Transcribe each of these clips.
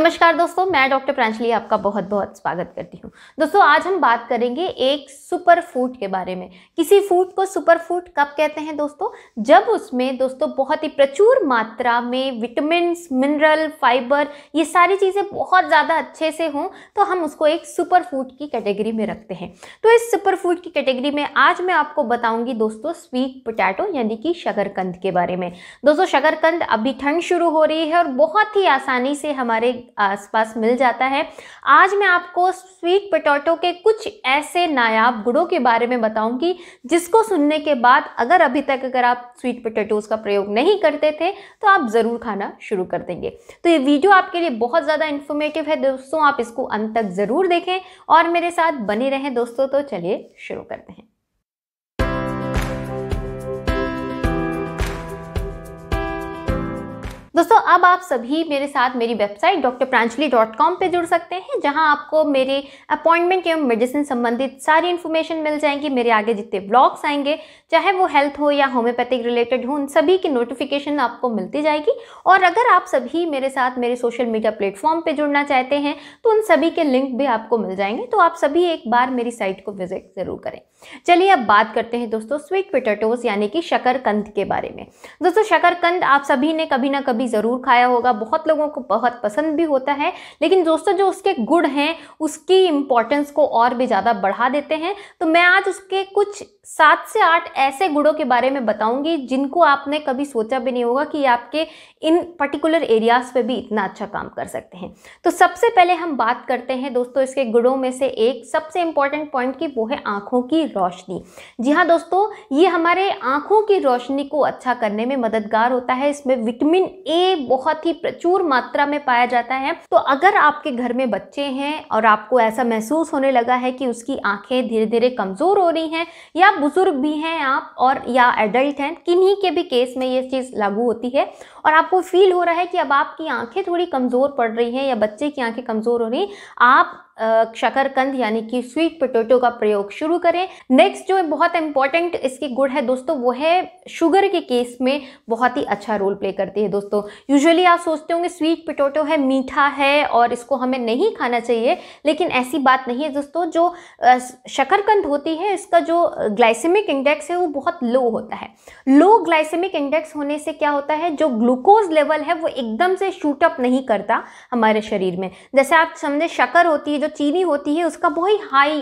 नमस्कार दोस्तों मैं डॉक्टर प्रांजलि आपका बहुत बहुत स्वागत करती हूँ दोस्तों आज हम बात करेंगे एक सुपर फूड के बारे में किसी फूड को सुपर फूड कब कहते हैं दोस्तों जब उसमें दोस्तों बहुत ही प्रचुर मात्रा में विटामिन मिनरल फाइबर ये सारी चीज़ें बहुत ज़्यादा अच्छे से हों तो हम उसको एक सुपर फूड की कैटेगरी में रखते हैं तो इस सुपर फूड की कैटेगरी में आज मैं आपको बताऊँगी दोस्तों स्वीट पोटैटो यानी कि शकरकंद के बारे में दोस्तों शकरकंद अभी ठंड शुरू हो रही है और बहुत ही आसानी से हमारे आसपास मिल जाता है आज मैं आपको स्वीट पटोटो के कुछ ऐसे नायाब गुड़ों के बारे में बताऊंगी जिसको सुनने के बाद अगर अभी तक अगर आप स्वीट पटेटोज़ का प्रयोग नहीं करते थे तो आप ज़रूर खाना शुरू कर देंगे तो ये वीडियो आपके लिए बहुत ज़्यादा इन्फॉर्मेटिव है दोस्तों आप इसको अंत तक ज़रूर देखें और मेरे साथ बने रहें दोस्तों तो चलिए शुरू करते हैं दोस्तों अब आप सभी मेरे साथ मेरी website doctor Pranchali dot com पर जुड़ सकते हैं जहां आपको मेरे अपॉइंटमेंट एवं मेडिसिन संबंधित सारी इन्फॉर्मेशन मिल जाएंगी मेरे आगे जितने ब्लॉग्स आएंगे चाहे वो हेल्थ हो या होम्योपैथिक रिलेटेड हो उन सभी की नोटिफिकेशन आपको मिलती जाएगी और अगर आप सभी मेरे साथ मेरे सोशल मीडिया प्लेटफॉर्म पर जुड़ना चाहते हैं तो उन सभी के लिंक भी आपको मिल जाएंगे तो आप सभी एक बार मेरी साइट को विजिट ज़रूर करें चलिए अब बात करते हैं दोस्तों स्वीट पोटैटोज यानी कि शकरकंद के बारे में दोस्तों शकरकंद आप सभी ने कभी ना कभी भी ज़रूर खाया होगा बहुत लोगों को बहुत पसंद भी होता है लेकिन दोस्तों जो उसके गुड़ हैं उसकी इम्पॉर्टेंस को और भी ज़्यादा बढ़ा देते हैं तो मैं आज उसके कुछ सात से आठ ऐसे गुड़ों के बारे में बताऊंगी जिनको आपने कभी सोचा भी नहीं होगा कि आपके इन पर्टिकुलर एरियाज़ पे भी इतना अच्छा काम कर सकते हैं तो सबसे पहले हम बात करते हैं दोस्तों इसके गुड़ों में से एक सबसे इंपॉर्टेंट पॉइंट की वो है आंखों की रोशनी जी हाँ दोस्तों ये हमारे आंखों की रोशनी को अच्छा करने में मददगार होता है इसमें विटामिन ए बहुत ही प्रचुर मात्रा में पाया जाता है तो अगर आपके घर में बच्चे हैं और आपको ऐसा महसूस होने लगा है कि उसकी आंखें धीरे धीरे कमज़ोर हो रही हैं या बुज़ुर्ग भी हैं आप और या एडल्ट हैं किन्हीं के भी केस में ये चीज़ लागू होती है और आपको फील हो रहा है कि अब आपकी आंखें थोड़ी कमज़ोर पड़ रही हैं या बच्चे की आंखें कमज़ोर हो रही आप शकरकंद यानी कि स्वीट पोटैटो का प्रयोग शुरू करें नेक्स्ट जो बहुत इंपॉर्टेंट इसकी गुड है दोस्तों वो है शुगर के केस में बहुत ही अच्छा रोल प्ले करती है दोस्तों यूजुअली आप सोचते होंगे स्वीट पोटैटो है मीठा है और इसको हमें नहीं खाना चाहिए लेकिन ऐसी बात नहीं है दोस्तों जो शकरकंद होती है इसका जो ग्लाइसेमिक इंडेक्स है वो बहुत लो होता है लो ग्लाइसेमिक इंडेक्स होने से क्या होता है जो ग्लूकोज लेवल है वो एकदम से शूटअप नहीं करता हमारे शरीर में जैसे आप समझे शकर होती है जो चीनी होती है उसका बहुत ही हाई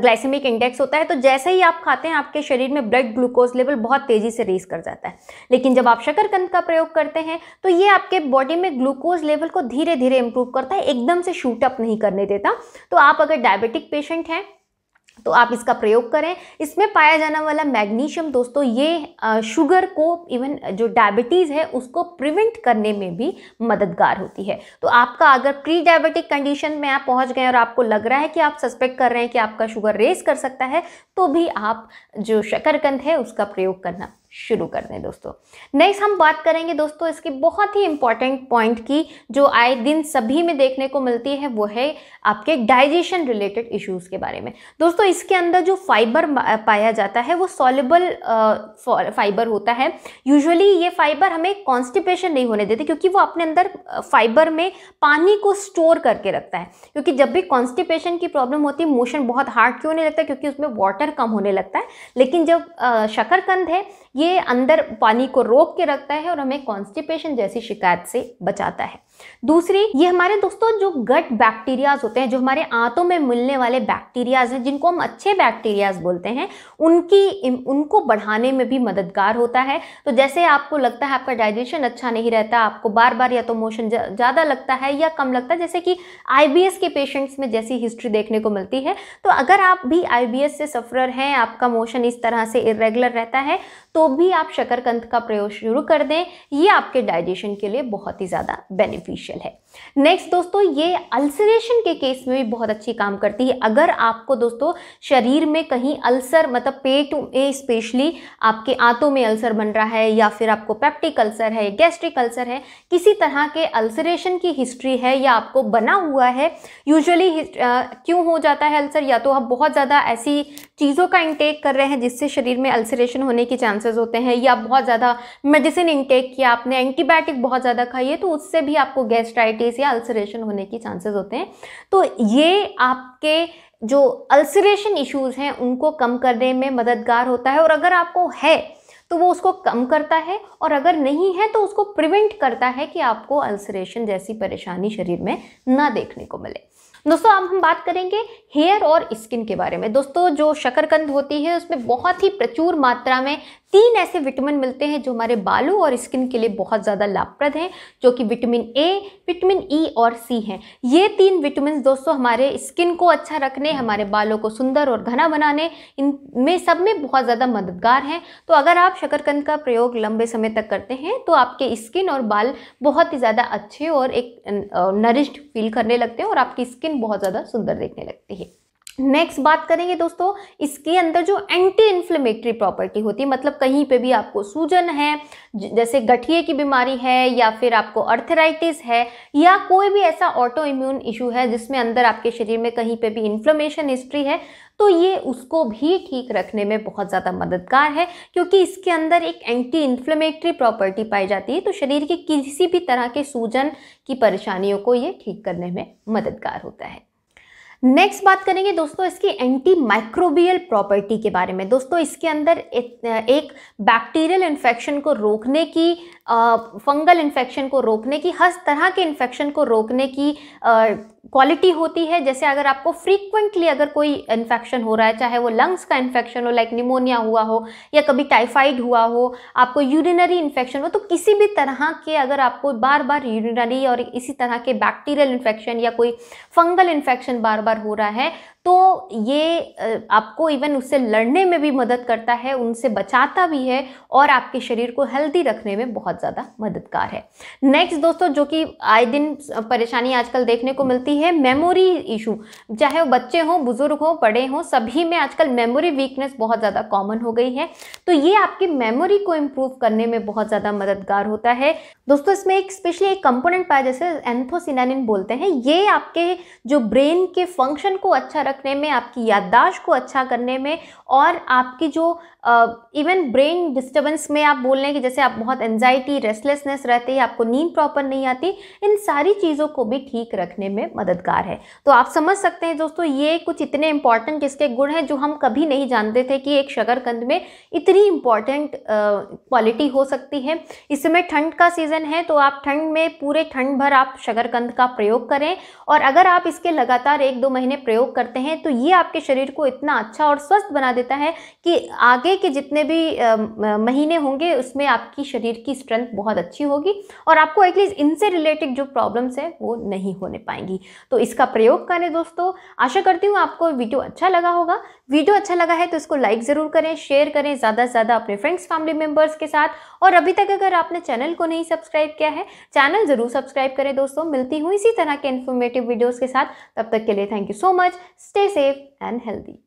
ग्लाइसेमिक इंडेक्स होता है तो जैसे ही आप खाते हैं आपके शरीर में ब्लड ग्लूकोज लेवल बहुत तेज़ी से रेस कर जाता है लेकिन जब आप शकरकंद का प्रयोग करते हैं तो ये आपके बॉडी में ग्लूकोज लेवल को धीरे धीरे इंप्रूव करता है एकदम से शूटअप नहीं करने देता तो आप अगर डायबिटिक पेशेंट हैं तो आप इसका प्रयोग करें इसमें पाया जाने वाला मैग्नीशियम दोस्तों ये शुगर को इवन जो डायबिटीज़ है उसको प्रिवेंट करने में भी मददगार होती है तो आपका अगर प्री डायबिटिक कंडीशन में आप पहुंच गए और आपको लग रहा है कि आप सस्पेक्ट कर रहे हैं कि आपका शुगर रेस कर सकता है तो भी आप जो शकरकंद है उसका प्रयोग करना शुरू कर दें दोस्तों नेक्स्ट हम बात करेंगे दोस्तों इसके बहुत ही इंपॉर्टेंट पॉइंट की जो आए दिन सभी में देखने को मिलती है वो है आपके डाइजेशन रिलेटेड इश्यूज के बारे में दोस्तों इसके अंदर जो फाइबर पाया जाता है वो सॉलेबल फाइबर होता है यूजुअली ये फाइबर हमें कॉन्स्टिपेशन नहीं होने देते क्योंकि वो अपने अंदर फाइबर में पानी को स्टोर करके रखता है क्योंकि जब भी कॉन्स्टिपेशन की प्रॉब्लम होती है मोशन बहुत हार्ड क्यों नहीं लगता क्योंकि उसमें वाटर कम होने लगता है लेकिन जब शकरकंद है ये अंदर पानी को रोक के रखता है और हमें कॉन्स्टिपेशन जैसी शिकायत से बचाता है दूसरी ये हमारे दोस्तों जो गट बैक्टीरियाज होते हैं जो हमारे आंतों में मिलने वाले बैक्टीरियाज हैं जिनको हम अच्छे बैक्टीरियाज बोलते हैं उनकी उनको बढ़ाने में भी मददगार होता है तो जैसे आपको लगता है आपका डाइजेशन अच्छा नहीं रहता आपको बार बार या तो मोशन ज़्यादा लगता है या कम लगता है जैसे कि आई के पेशेंट्स में जैसी हिस्ट्री देखने को मिलती है तो अगर आप भी आई से सफरर हैं आपका मोशन इस तरह से इरेगुलर रहता है तो भी आप शकरकंद का प्रयोग शुरू कर दें ये आपके डाइजेशन के लिए बहुत ही ज़्यादा बेनिफिट बेनिफिशियल है नेक्स्ट दोस्तों ये अल्सरेशन के केस में भी बहुत अच्छी काम करती है अगर आपको दोस्तों शरीर में कहीं अल्सर मतलब पेट में स्पेशली आपके आंतों में अल्सर बन रहा है या फिर आपको पेप्टिक अल्सर है गैस्ट्रिक अल्सर है किसी तरह के अल्सरेशन की हिस्ट्री है या आपको बना हुआ है यूजली क्यों हो जाता है अल्सर या तो आप बहुत ज़्यादा ऐसी चीज़ों का इंटेक कर रहे हैं जिससे शरीर में अल्सरेशन होने के चांसेस होते हैं या बहुत ज़्यादा मेडिसिन इंटेक किया आपने एंटीबायोटिक बहुत ज़्यादा खाई है तो उससे भी आप आपको गैस्ट्राइटिस या अल्सरेशन होने की चांसेस होते हैं तो ये आपके जो अल्सरेशन इश्यूज़ हैं उनको कम करने में मददगार होता है और अगर आपको है तो वो उसको कम करता है और अगर नहीं है तो उसको प्रिवेंट करता है कि आपको अल्सरेशन जैसी परेशानी शरीर में ना देखने को मिले दोस्तों अब हम बात करेंगे हेयर और स्किन के बारे में दोस्तों जो शकरकंद होती है उसमें बहुत ही प्रचुर मात्रा में तीन ऐसे विटामिन मिलते हैं जो हमारे बालों और स्किन के लिए बहुत ज़्यादा लाभप्रद हैं जो कि vitamin A vitamin E e और सी हैं ये तीन विटामिन दोस्तों हमारे स्किन को अच्छा रखने हमारे बालों को सुंदर और घना बनाने इनमें सब में बहुत ज़्यादा मददगार हैं तो अगर आप शकरकंद का प्रयोग लंबे समय तक करते हैं तो आपके स्किन और बाल बहुत ही ज़्यादा अच्छे और एक नरिश्ड फील करने लगते हैं और आपकी स्किन बहुत ज़्यादा सुंदर देखने लगती है नेक्स्ट बात करेंगे दोस्तों इसके अंदर जो एंटी इन्फ्लेमेटरी प्रॉपर्टी होती है मतलब कहीं पे भी आपको सूजन है जैसे गठिए की बीमारी है या फिर आपको अर्थराइटिस है या कोई भी ऐसा ऑटो इम्यून इशू है जिसमें अंदर आपके शरीर में कहीं पे भी इन्फ्लेमेशन हिस्ट्री है तो ये उसको भी ठीक रखने में बहुत ज़्यादा मददगार है क्योंकि इसके अंदर एक एंटी इन्फ्लेमेटरी प्रॉपर्टी पाई जाती है तो शरीर की किसी भी तरह के सूजन की परेशानियों को ये ठीक करने में मददगार होता है नेक्स्ट बात करेंगे दोस्तों इसकी एंटी माइक्रोबियल प्रॉपर्टी के बारे में दोस्तों इसके अंदर एक बैक्टीरियल इन्फेक्शन को रोकने की फंगल इन्फेक्शन को रोकने की हर तरह के इन्फेक्शन को रोकने की क्वालिटी होती है जैसे अगर आपको फ्रीक्वेंटली अगर कोई इन्फेक्शन हो रहा है चाहे वो लंग्स का इन्फेक्शन हो लाइक निमोनिया हुआ हो या कभी टाइफाइड हुआ हो आपको यूरिनरी इन्फेक्शन हो तो किसी भी तरह के अगर आपको बार बार यूरिनरी और इसी तरह के बैक्टीरियल इन्फेक्शन या कोई फंगल इन्फेक्शन बार बार हो रहा है तो ये आपको इवन उससे लड़ने में भी मदद करता है उनसे बचाता भी है और आपके शरीर को हेल्दी रखने में बहुत ज़्यादा मददगार है नेक्स्ट दोस्तों जो कि आए दिन परेशानी आजकल देखने को मिलती है मेमोरी इशू चाहे वो बच्चे हों बुजुर्ग हों बड़े हों सभी में आजकल मेमोरी वीकनेस बहुत ज़्यादा कॉमन हो गई है तो ये आपकी मेमोरी को इम्प्रूव करने में बहुत ज़्यादा मददगार होता है दोस्तों इसमें एक स्पेशली एक कंपोनेंट पाया जैसे एंथोसिनानिन बोलते हैं ये आपके जो ब्रेन के फंक्शन को अच्छा रख रखने में आपकी याददाश्त को अच्छा करने में और आपकी जो इवन ब्रेन डिस्टर्बेंस में आप बोल रहे हैं कि जैसे आप बहुत एनजाइटी रेस्टलेसनेस रहती है आपको नींद प्रॉपर नहीं आती इन सारी चीज़ों को भी ठीक रखने में मददगार है तो आप समझ सकते हैं दोस्तों ये कुछ इतने इंपॉर्टेंट इसके गुण हैं जो हम कभी नहीं जानते थे कि एक शगरकंद में इतनी इंपॉर्टेंट क्वालिटी हो सकती है इस समय ठंड का सीज़न है तो आप ठंड में पूरे ठंड भर आप शगरकंद का प्रयोग करें और अगर आप इसके लगातार एक दो महीने प्रयोग करते हैं हैं तो ये आपके शरीर को इतना अच्छा और स्वस्थ बना देता है कि आगे के जितने भी महीने होंगे उसमें आपकी शरीर की स्ट्रेंथ बहुत अच्छी होगी और आपको एटलीस्ट इनसे रिलेटेड जो प्रॉब्लम्स हैं वो नहीं होने पाएंगी तो इसका प्रयोग करें दोस्तों आशा करती हूँ आपको वीडियो अच्छा लगा होगा वीडियो अच्छा लगा है तो इसको लाइक ज़रूर करें शेयर करें ज़्यादा से ज़्यादा अपने फ्रेंड्स फैमिली मेम्बर्स के साथ और अभी तक अगर आपने चैनल को नहीं सब्सक्राइब किया है चैनल ज़रूर सब्सक्राइब करें दोस्तों मिलती हूँ इसी तरह के इन्फॉर्मेटिव वीडियोज़ के साथ तब तक के लिए thank you so much Stay safe and healthy.